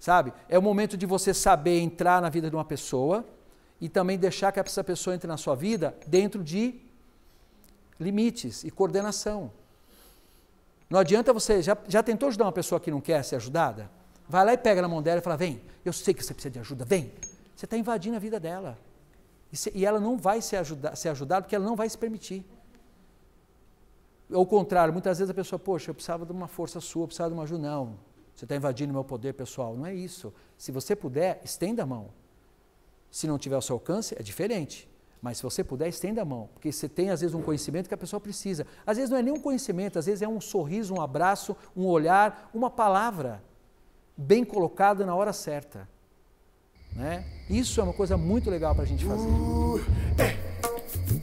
sabe? É o momento de você saber entrar na vida de uma pessoa e também deixar que essa pessoa entre na sua vida dentro de limites e coordenação. Não adianta você, já, já tentou ajudar uma pessoa que não quer ser ajudada? Vai lá e pega na mão dela e fala, vem, eu sei que você precisa de ajuda, vem. Você está invadindo a vida dela. E, se, e ela não vai ser, ajuda, ser ajudada porque ela não vai se permitir. Ao contrário, muitas vezes a pessoa, poxa, eu precisava de uma força sua, eu precisava de uma ajuda. Não, você está invadindo meu poder pessoal. Não é isso. Se você puder, estenda a mão. Se não tiver ao seu alcance, é diferente. Mas se você puder, estenda a mão. Porque você tem, às vezes, um conhecimento que a pessoa precisa. Às vezes não é nem um conhecimento, às vezes é um sorriso, um abraço, um olhar, uma palavra bem colocada na hora certa. Né? Isso é uma coisa muito legal para a gente fazer. Uh, é.